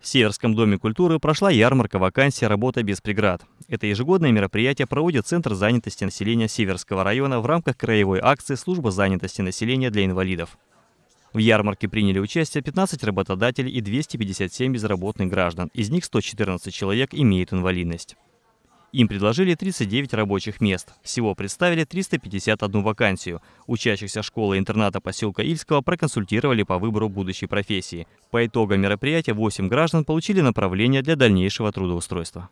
В Северском доме культуры прошла ярмарка вакансий «Работа без преград». Это ежегодное мероприятие проводит Центр занятости населения Северского района в рамках краевой акции «Служба занятости населения для инвалидов». В ярмарке приняли участие 15 работодателей и 257 безработных граждан. Из них 114 человек имеют инвалидность. Им предложили 39 рабочих мест. Всего представили 351 вакансию. Учащихся школы-интерната поселка Ильского проконсультировали по выбору будущей профессии. По итогам мероприятия 8 граждан получили направление для дальнейшего трудоустройства.